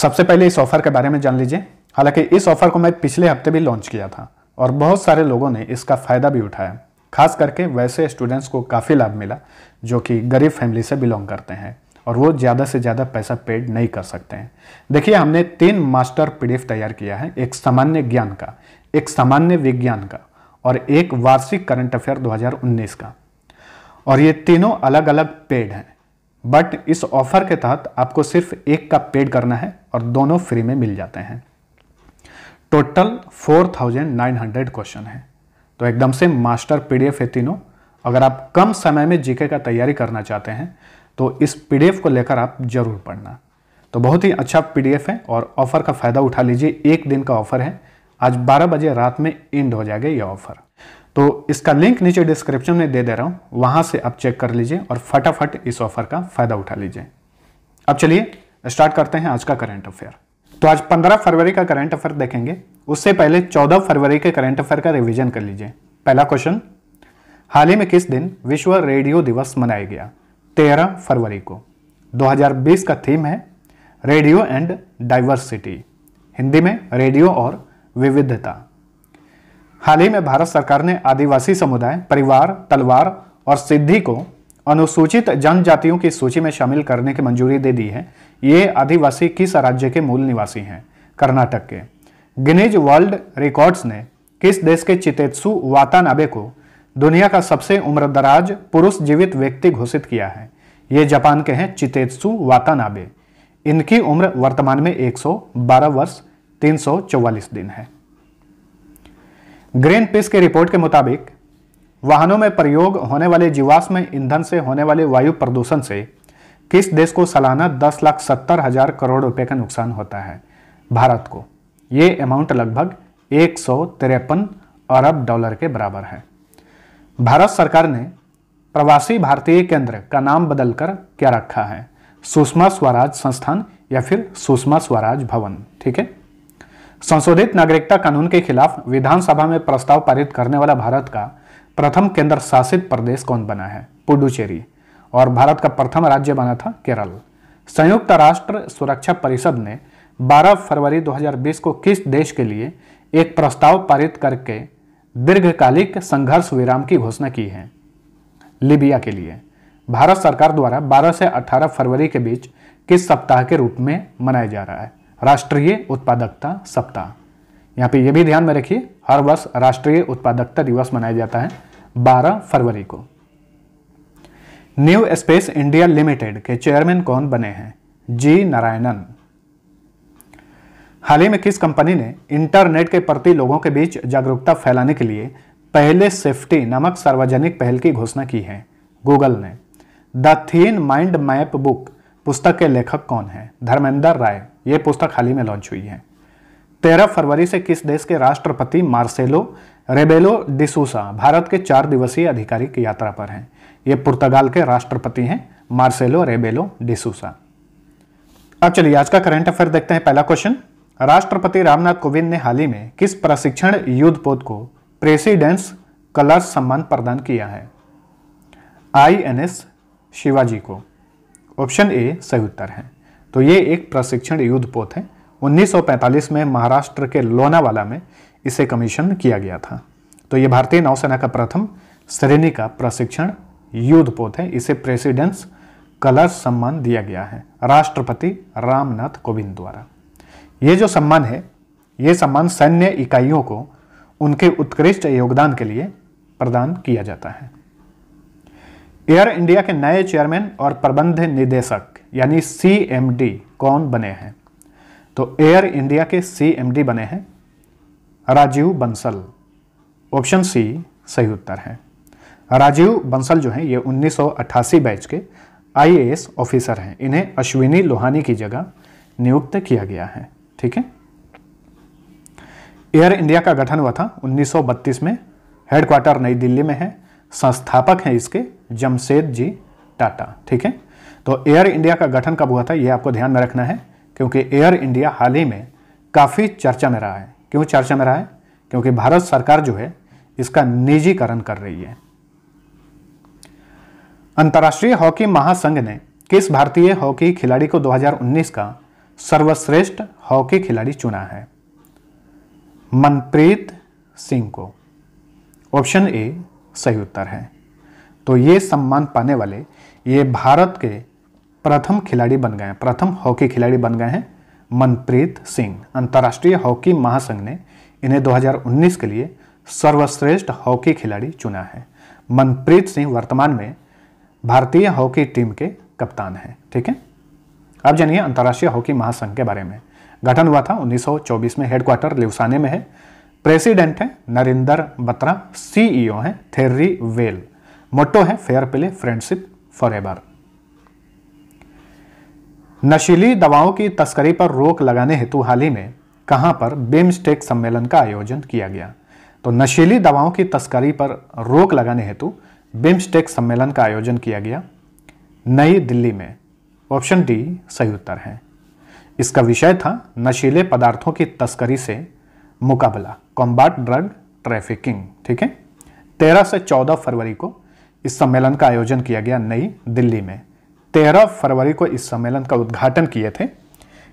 सबसे पहले इस ऑफर के बारे में जान लीजिए हालांकि इस ऑफर को मैं पिछले हफ्ते भी लॉन्च किया था और बहुत सारे लोगों ने इसका फ़ायदा भी उठाया खास करके वैसे स्टूडेंट्स को काफ़ी लाभ मिला जो कि गरीब फैमिली से बिलोंग करते हैं और वो ज़्यादा से ज़्यादा पैसा पेड नहीं कर सकते हैं देखिए हमने तीन मास्टर पी तैयार किया है एक सामान्य ज्ञान का एक सामान्य विज्ञान का और एक वार्षिक करंट अफेयर 2019 का और ये तीनों अलग अलग पेड हैं बट इस ऑफर के तहत आपको सिर्फ एक का पेड करना है और दोनों फ्री में मिल जाते हैं टोटल 4,900 क्वेश्चन है तो एकदम से मास्टर पीडीएफ है तीनों अगर आप कम समय में जीके का तैयारी करना चाहते हैं तो इस पीडीएफ को लेकर आप जरूर पढ़ना तो बहुत ही अच्छा पीडीएफ है और ऑफर का फ़ायदा उठा लीजिए एक दिन का ऑफर है आज 12 बजे रात में एंड हो जाएगा यह ऑफर तो इसका लिंक नीचे डिस्क्रिप्शन में दे दे रहा हूं वहां से आप चेक कर लीजिए और फटाफट इस ऑफर का फ़ायदा उठा लीजिए अब चलिए स्टार्ट करते हैं आज का करंट अफेयर तो आज 15 फरवरी का करंट अफेयर देखेंगे उससे पहले 14 फरवरी के करंट अफेयर का रिवीजन कर लीजिए पहला क्वेश्चन हाल ही में किस दिन विश्व रेडियो दिवस मनाया गया 13 फरवरी को 2020 का थीम है रेडियो एंड डाइवर्सिटी हिंदी में रेडियो और विविधता हाल ही में भारत सरकार ने आदिवासी समुदाय परिवार तलवार और सिद्धि को अनुसूचित जनजातियों की सूची में शामिल करने की मंजूरी दे दी है ये आदिवासी किस राज्य के मूल निवासी हैं कर्नाटक के गिनीज वर्ल्ड रिकॉर्ड्स ने किस देश के चितेत्सु वातानाबे को दुनिया का सबसे उम्रदराज पुरुष जीवित व्यक्ति घोषित किया है ये जापान के हैं चितेत्सु वातानाबे इनकी उम्र वर्तमान में 112 वर्ष तीन दिन है ग्रीन पीस की रिपोर्ट के मुताबिक वाहनों में प्रयोग होने वाले जीवाश्म ईंधन से होने वाले वायु प्रदूषण से किस देश को सालाना दस लाख सत्तर हजार करोड़ रुपए का नुकसान होता है भारत को ये अमाउंट लगभग एक सौ तिरपन अरब डॉलर के बराबर है भारत सरकार ने प्रवासी भारतीय केंद्र का नाम बदलकर क्या रखा है सुषमा स्वराज संस्थान या फिर सुषमा स्वराज भवन ठीक है संशोधित नागरिकता कानून के खिलाफ विधानसभा में प्रस्ताव पारित करने वाला भारत का प्रथम केंद्र शासित प्रदेश कौन बना है पुडुचेरी और भारत का प्रथम राज्य बना था केरल संयुक्त राष्ट्र सुरक्षा परिषद ने 12 फरवरी 2020 को किस देश के लिए एक प्रस्ताव पारित करके दीर्घकालिक संघर्ष विराम की घोषणा की है लीबिया के लिए भारत सरकार द्वारा 12 से 18 फरवरी के बीच किस सप्ताह के रूप में मनाया जा रहा है राष्ट्रीय उत्पादकता सप्ताह यहाँ पे ये भी ध्यान में रखिए हर वर्ष राष्ट्रीय उत्पादकता दिवस मनाया जाता है 12 फरवरी को न्यू स्पेस इंडिया लिमिटेड के चेयरमैन कौन बने हैं जी नारायणन हाल ही में किस कंपनी ने इंटरनेट के प्रति लोगों के बीच जागरूकता फैलाने के लिए पहले सेफ्टी नामक सार्वजनिक पहल की घोषणा की है गूगल ने the thin mind map book पुस्तक के लेखक कौन हैं धर्मेंद्र राय ये पुस्तक हाल ही में लॉन्च हुई है तेरह फरवरी से किस देश के राष्ट्रपति मार्सेलो रेबेलो डिसूसा भारत के चार दिवसीय आधिकारिक यात्रा पर हैं ये पुर्तगाल के राष्ट्रपति हैं मार्सेलो रेबेलो डिसूसा अब चलिए आज का करंट अफेयर देखते हैं पहला क्वेश्चन राष्ट्रपति रामनाथ कोविंद ने हाल ही में किस प्रशिक्षण युद्धपोत को प्रेसिडेंस कलर्स सम्मान प्रदान किया है एस शिवाजी को ऑप्शन ए सही उत्तर है तो ये एक प्रशिक्षण युद्धपोत है 1945 में महाराष्ट्र के लोनावाला में इसे कमीशन किया गया था तो ये भारतीय नौसेना का प्रथम श्रेणी का प्रशिक्षण युद्धपोत है इसे प्रेसिडेंस कलर सम्मान दिया गया है राष्ट्रपति रामनाथ कोविंद द्वारा ये जो सम्मान है ये सम्मान सैन्य इकाइयों को उनके उत्कृष्ट योगदान के लिए प्रदान किया जाता है एयर इंडिया के नए चेयरमैन और प्रबंध निदेशक यानी सीएमडी कौन बने हैं तो एयर इंडिया के सीएमडी बने हैं राजीव बंसल ऑप्शन सी सही उत्तर है राजीव बंसल जो हैं ये 1988 बैच के आईएएस ऑफिसर हैं इन्हें अश्विनी लोहानी की जगह नियुक्त किया गया है ठीक है एयर इंडिया का गठन हुआ था 1932 में हेडक्वार्टर नई दिल्ली में है संस्थापक हैं इसके जमशेद जी टाटा ठीक है तो एयर इंडिया का गठन कब हुआ था ये आपको ध्यान में रखना है क्योंकि एयर इंडिया हाल ही में काफ़ी चर्चा में रहा है क्यों चर्चा में रहा है क्योंकि भारत सरकार जो है इसका निजीकरण कर रही है अंतर्राष्ट्रीय हॉकी महासंघ ने किस भारतीय हॉकी खिलाड़ी को 2019 का सर्वश्रेष्ठ हॉकी खिलाड़ी चुना है मनप्रीत सिंह को ऑप्शन ए सही उत्तर है तो ये सम्मान पाने वाले ये भारत के प्रथम खिलाड़ी बन गए हैं प्रथम हॉकी खिलाड़ी बन गए हैं मनप्रीत सिंह अंतर्राष्ट्रीय हॉकी महासंघ ने इन्हें 2019 के लिए सर्वश्रेष्ठ हॉकी खिलाड़ी चुना है मनप्रीत सिंह वर्तमान में भारतीय हॉकी टीम के कप्तान हैं ठीक है अब जानिए अंतर्राष्ट्रीय हॉकी महासंघ के बारे में गठन हुआ था 1924 में हेडक्वार्टर लिवसाने में है प्रेसिडेंट है नरिंदर बत्रा सीईओ हैं थेर्री वेल मोटो है fair play friendship forever नशीली दवाओं की तस्करी पर रोक लगाने हेतु हाल ही में कहां पर बिमस्टेक सम्मेलन का आयोजन किया गया तो नशीली दवाओं की तस्करी पर रोक लगाने हेतु बिमस्टेक सम्मेलन का आयोजन किया गया नई दिल्ली में ऑप्शन डी सही उत्तर है इसका विषय था नशीले पदार्थों की तस्करी से मुकाबला कॉम्बाट ड्रग ट्रैफिकिंग ठीक है तेरह से चौदह फरवरी को इस सम्मेलन का आयोजन किया गया नई दिल्ली में तेरह फरवरी को इस सम्मेलन का उद्घाटन किए थे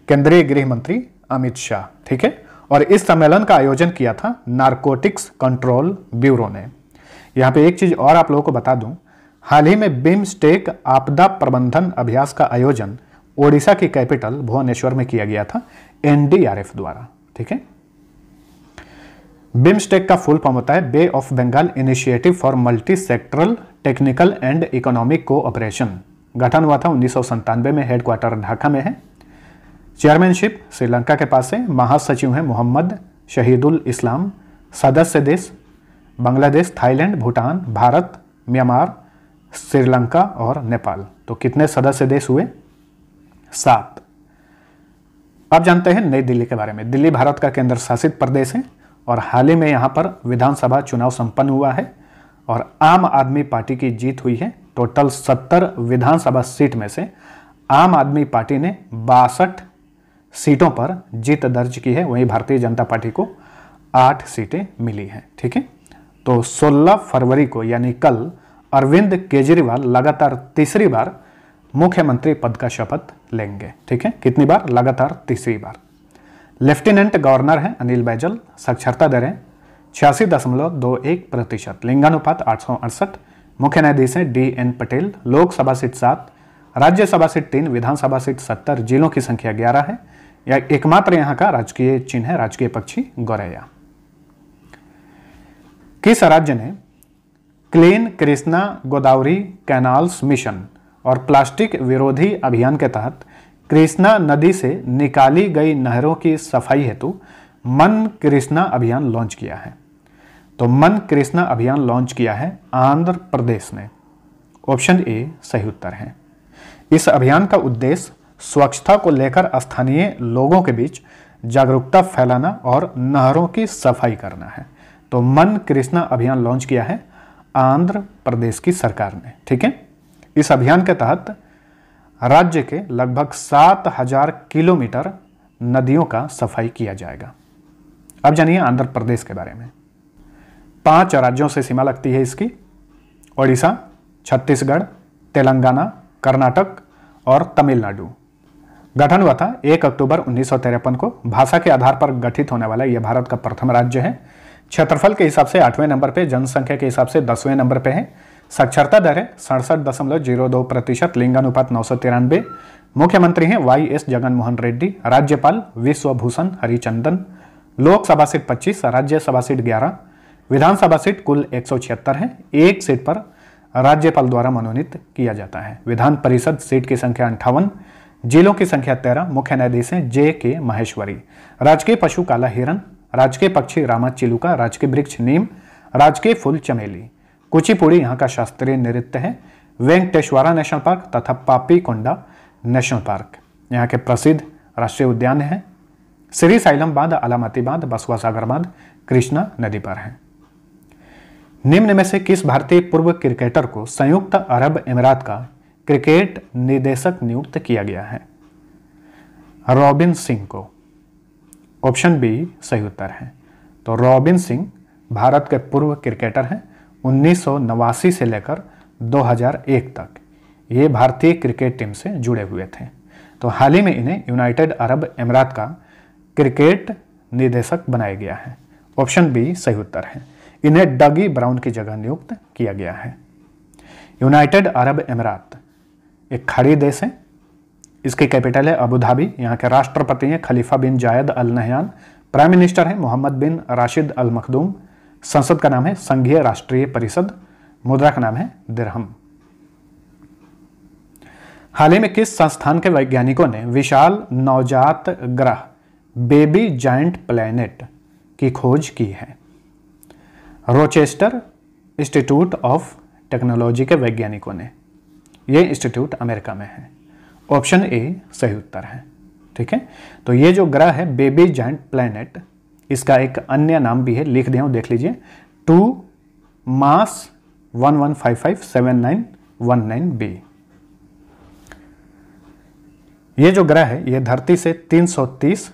केंद्रीय गृह मंत्री अमित शाह ठीक है और इस सम्मेलन का आयोजन किया था नारकोटिक्स कंट्रोल ब्यूरो ने यहाँ पे एक चीज़ और आप लोगों को बता दूं हाल ही में बिमस्टेक आपदा प्रबंधन अभ्यास का आयोजन ओडिशा की कैपिटल भुवनेश्वर में किया गया था एनडीआरएफ द्वारा ठीक है बिम्स्टेक का फुल फॉर्म होता है Bay of Bengal initiative for multi sectoral technical and economic cooperation गठन हुआ था उन्नीस में हेडक्वार्टर ढाका में है चेयरमैनशिप श्रीलंका के पास है महासचिव हैं मोहम्मद शहीदुल इस्लाम सदस्य देश बांग्लादेश थाईलैंड भूटान भारत म्यांमार श्रीलंका और नेपाल तो कितने सदस्य देश हुए सात अब जानते हैं नई दिल्ली के बारे में दिल्ली भारत का केंद्र शासित प्रदेश है और हाल ही में यहाँ पर विधानसभा चुनाव संपन्न हुआ है और आम आदमी पार्टी की जीत हुई है टोटल सत्तर विधानसभा सीट में से आम आदमी पार्टी ने बासठ सीटों पर जीत दर्ज की है वहीं भारतीय जनता पार्टी को आठ सीटें मिली हैं ठीक है तो 16 फरवरी को यानी कल अरविंद केजरीवाल लगातार तीसरी बार मुख्यमंत्री पद का शपथ लेंगे ठीक है कितनी बार लगातार तीसरी बार लेफ्टिनेंट गवर्नर हैं अनिल बैजल साक्षरता है छियासी दशमलव दो एक प्रतिशत लिंगानुपात आठ सौ अड़सठ मुख्य न्यायाधीश हैं D N Patel Lok Sabha seat सात राज्यसभा सीट तीन विधानसभा सीट सत्तर जिलों की संख्या ग्यारह है या एकमात्र यहाँ का राजकीय चिन्ह है राजकीय पक्षी गौरैया किस राज्य ने clean Krishna Godavari canals mission और प्लास्टिक विरोधी अभियान के तहत कृष्णा नदी से निकाली गई नहरों की सफाई हेतु मन कृष्णा अभियान लॉन्च किया है तो मन कृष्णा अभियान लॉन्च किया है आंध्र प्रदेश ने ऑप्शन ए सही उत्तर है इस अभियान का उद्देश्य स्वच्छता को लेकर स्थानीय लोगों के बीच जागरूकता फैलाना और नहरों की सफाई करना है तो मन कृष्णा अभियान लॉन्च किया है आंध्र प्रदेश की सरकार ने ठीक है इस अभियान के तहत राज्य के लगभग सात हजार किलोमीटर नदियों का सफाई किया जाएगा अब जानिए आंध्र प्रदेश के बारे में पांच राज्यों से सीमा लगती है इसकी ओडिशा छत्तीसगढ़ तेलंगाना कर्नाटक और तमिलनाडु गठन हुआ था 1 अक्टूबर उन्नीस को भाषा के आधार पर गठित होने वाला यह भारत का प्रथम राज्य है क्षेत्रफल के हिसाब से आठवें नंबर पे जनसंख्या के हिसाब से दसवें नंबर पे है साक्षरता दर है सड़सठ दशमलव जीरो दो प्रतिशत लिंगानुपात नौ सौ तिरानवे मुख्यमंत्री हैं वाई एस जगनमोहन रेड्डी राज्यपाल विश्वभूषण हरिचंदन लोकसभा सीट पच्चीस राज्यसभा सीट ग्यारह विधानसभा सीट कुल एक सौ छिहत्तर है एक सीट पर राज्यपाल द्वारा मनोनीत किया जाता है विधान परिषद सीट की संख्या अंठावन जिलों की संख्या तेरह मुख्य न्यायाधीश हैं जे के माहेश्वरी राजकीय पशु काला हिरण राजकीय पक्षी रामा चिलुका राजकीय वृक्ष नीम राजकीय फूल चमेली कुचिपुड़ी यहाँ का शास्त्रीय नृत्य है वेंकटेश्वरा नेशनल पार्क तथा पापी कोंडा नेशनल पार्क यहाँ के प्रसिद्ध राष्ट्रीय उद्यान हैं श्री साइलम बांध अलामती बांध बसुआ सागर बांध कृष्णा नदी पर है निम्न में से किस भारतीय पूर्व क्रिकेटर को संयुक्त अरब इमारात का क्रिकेट निदेशक नियुक्त किया गया है रॉबिन सिंह को ऑप्शन बी सही उत्तर है तो रॉबिन सिंह भारत के पूर्व क्रिकेटर हैं उन्नीस से लेकर 2001 तक ये भारतीय क्रिकेट टीम से जुड़े हुए थे तो हाल ही में इन्हें यूनाइटेड अरब अमीरात का क्रिकेट निदेशक बनाया गया है ऑप्शन बी सही उत्तर है इन्हें डगी ब्राउन की जगह नियुक्त किया गया है यूनाइटेड अरब अमीरात एक खड़ी देश है इसकी कैपिटल है अबू धाबी यहाँ के राष्ट्रपति हैं खलीफा बिन जायद अल नहयान प्राइम मिनिस्टर हैं मोहम्मद बिन राशिद अल मखदूम संसद का नाम है संघीय राष्ट्रीय परिषद मुद्रा का नाम है दिरहम हाल ही में किस संस्थान के वैज्ञानिकों ने विशाल नवजात ग्रह बेबी जाइंट प्लैनेट की खोज की है रोचेस्टर इंस्टीट्यूट ऑफ टेक्नोलॉजी के वैज्ञानिकों ने यह इंस्टीट्यूट अमेरिका में है ऑप्शन ए सही उत्तर है ठीक है तो ये जो ग्रह है बेबी जाइंट प्लैनेट इसका एक अन्य नाम भी है लिख दिया हूँ देख लीजिए two MASS one one five five seven nine one nine B ये जो ग्रह है ये धरती से 330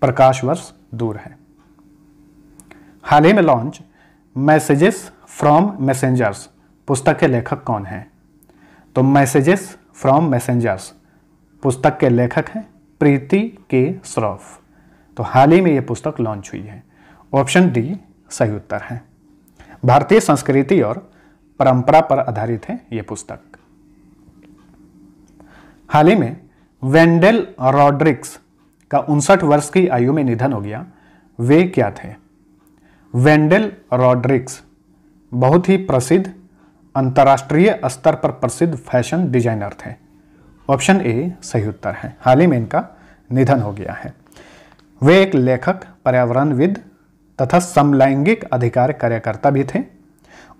प्रकाश वर्ष दूर है हाल ही में लॉन्च मैसेजेस फ्रॉम मैसेंजर्स पुस्तक के लेखक कौन हैं तो मैसेजेस फ्रॉम मैसेंजर्स पुस्तक के लेखक हैं प्रीति के श्रॉफ तो हाल ही में यह पुस्तक लॉन्च हुई है ऑप्शन डी सही उत्तर है भारतीय संस्कृति और परंपरा पर आधारित है यह पुस्तक हाल ही में वेंडेल रॉड्रिक्स का उनसठ वर्ष की आयु में निधन हो गया वे क्या थे वेंडेल रॉड्रिक्स बहुत ही प्रसिद्ध अंतर्राष्ट्रीय स्तर पर प्रसिद्ध फैशन डिजाइनर थे ऑप्शन ए सही उत्तर है हाल ही में इनका निधन हो गया है वे एक लेखक पर्यावरणविद तथा समलैंगिक अधिकार कार्यकर्ता भी थे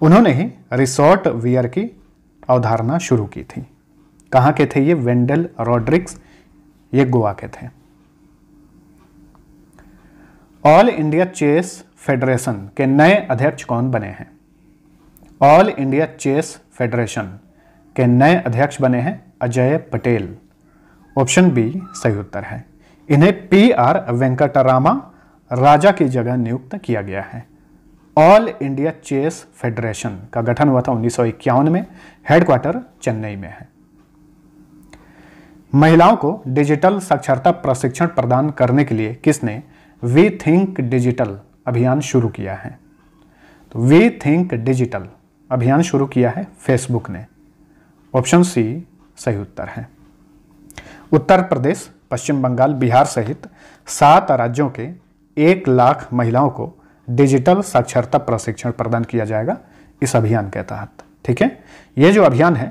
उन्होंने ही रिसोर्ट वियर की अवधारणा शुरू की थी कहाँ के थे ये वेंडल रॉड्रिक्स ये गोवा के थे ऑल इंडिया चेस फेडरेशन के नए अध्यक्ष कौन बने हैं ऑल इंडिया चेस फेडरेशन के नए अध्यक्ष बने हैं अजय पटेल ऑप्शन बी सही उत्तर है इन्हें पी आर वेंकटरामा राजा की जगह नियुक्त किया गया है ऑल इंडिया चेस फेडरेशन का गठन हुआ था उन्नीस में हेडक्वार्टर चेन्नई में है महिलाओं को डिजिटल साक्षरता प्रशिक्षण प्रदान करने के लिए किसने वी थिंक डिजिटल अभियान शुरू किया है तो वी थिंक डिजिटल अभियान शुरू किया है फेसबुक ने ऑप्शन सी सही उत्तर है उत्तर प्रदेश पश्चिम बंगाल बिहार सहित सात राज्यों के एक लाख महिलाओं को डिजिटल साक्षरता प्रशिक्षण प्रदान किया जाएगा इस अभियान के तहत ठीक है ये जो अभियान है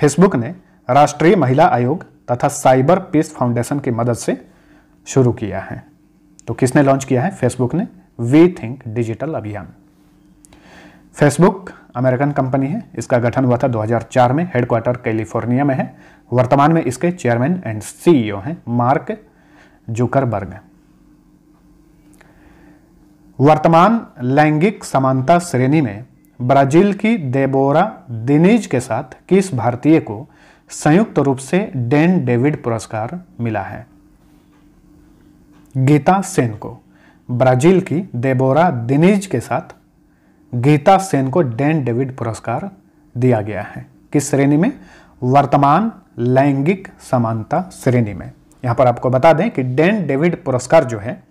फेसबुक ने राष्ट्रीय महिला आयोग तथा साइबर पीस फाउंडेशन की मदद से शुरू किया है तो किसने लॉन्च किया है फेसबुक ने वी थिंक डिजिटल अभियान फेसबुक अमेरिकन कंपनी है इसका गठन हुआ था 2004 में हेडक्वार्टर कैलिफोर्निया में है वर्तमान में इसके चेयरमैन एंड सीईओ हैं मार्क जुकरबर्ग वर्तमान लैंगिक समानता श्रेणी में ब्राजील की देबोरा दिनेज के साथ किस भारतीय को संयुक्त रूप से डेन डेविड पुरस्कार मिला है गीता सेन को ब्राजील की देबोरा दिनेज के साथ गीता सेन को डैन डेविड पुरस्कार दिया गया है किस श्रेणी में वर्तमान लैंगिक समानता श्रेणी में यहां पर आपको बता दें कि डैन डेविड पुरस्कार जो है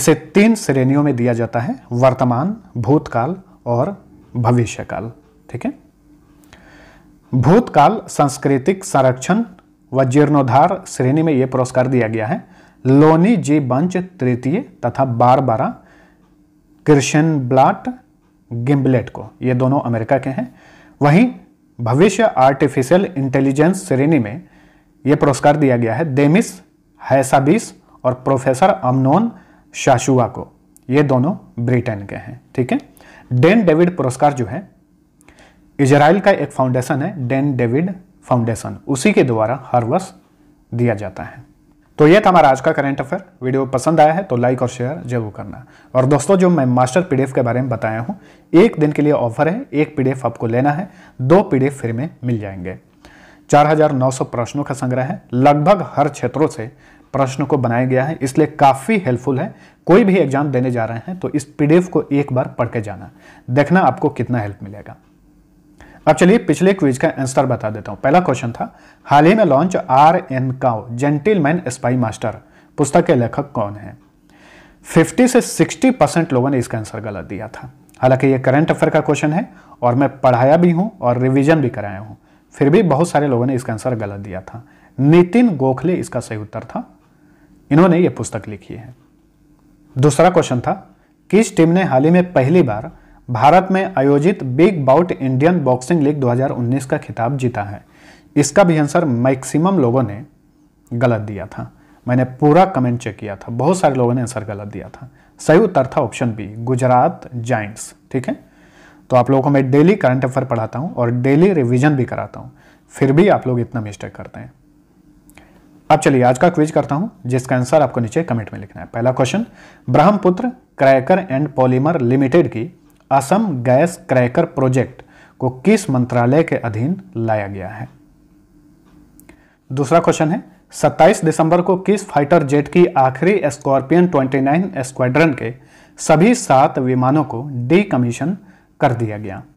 इसे तीन श्रेणियों में दिया जाता है वर्तमान भूतकाल और भविष्यकाल ठीक है भूतकाल सांस्कृतिक संरक्षण व जीर्णोद्धार श्रेणी में यह पुरस्कार दिया गया है लोनी जी बंच तृतीय तथा बार बारा कृष्ण ब्लाट गिम्बलेट को ये दोनों अमेरिका के हैं वहीं भविष्य आर्टिफिशियल इंटेलिजेंस श्रेणी में यह पुरस्कार दिया गया है देमिस हैसाबिस और प्रोफेसर अमनोन शाशुआ को ये दोनों ब्रिटेन के हैं ठीक है डेन डेविड पुरस्कार जो है इजराइल का एक फाउंडेशन है डेन डेविड फाउंडेशन उसी के द्वारा हर वर्ष दिया जाता है तो ये था हमारा आज का करंट अफेयर वीडियो पसंद आया है तो लाइक और शेयर जरूर करना और दोस्तों जो मैं मास्टर पीडीएफ के बारे में बताया हूँ एक दिन के लिए ऑफर है एक पीडीएफ आपको लेना है दो पीडीएफ फ्री में मिल जाएंगे 4,900 प्रश्नों का संग्रह है लगभग हर क्षेत्रों से प्रश्न को बनाया गया है इसलिए काफ़ी हेल्पफुल है कोई भी एग्जाम देने जा रहे हैं तो इस पी को एक बार पढ़ के जाना देखना आपको कितना हेल्प मिलेगा अब चलिए पिछले क्विज का आंसर बता देता हूँ पहला क्वेश्चन था हाल ही में launch R N Kao gentleman spy master पुस्तक के लेखक कौन है 50 से 60 परसेंट लोगों ने इसका आंसर गलत दिया था हालांकि ये करंट अफेयर का क्वेश्चन है और मैं पढ़ाया भी हूँ और रिविजन भी कराया हूँ फिर भी बहुत सारे लोगों ने इसका आंसर गलत दिया था नितिन गोखले इसका सही उत्तर था इन्होंने ये पुस्तक लिखी है दूसरा क्वेश्चन था किस टीम ने हाल ही में पहली बार भारत में आयोजित big bout Indian boxing league 2019 का खिताब जीता है इसका भी आंसर मैक्सिमम लोगों ने गलत दिया था मैंने पूरा कमेंट चेक किया था बहुत सारे लोगों ने आंसर गलत दिया था सही उत्तर था ऑप्शन बी गुजरात जाइंट्स ठीक है तो आप लोगों को मैं डेली करंट अफेयर पढ़ाता हूँ और डेली रिविजन भी कराता हूँ फिर भी आप लोग इतना मिस्टेक करते हैं अब चलिए आज का क्विज करता हूं जिसका आंसर आपको नीचे कमेंट में लिखना है पहला question Brahmaputra cracker and polymer limited की असम गैस क्रैकर प्रोजेक्ट को किस मंत्रालय के अधीन लाया गया है दूसरा क्वेश्चन है 27 दिसंबर को किस फाइटर जेट की आखिरी स्कॉर्पियन 29 स्क्वाड्रन के सभी सात विमानों को डी कमीशन कर दिया गया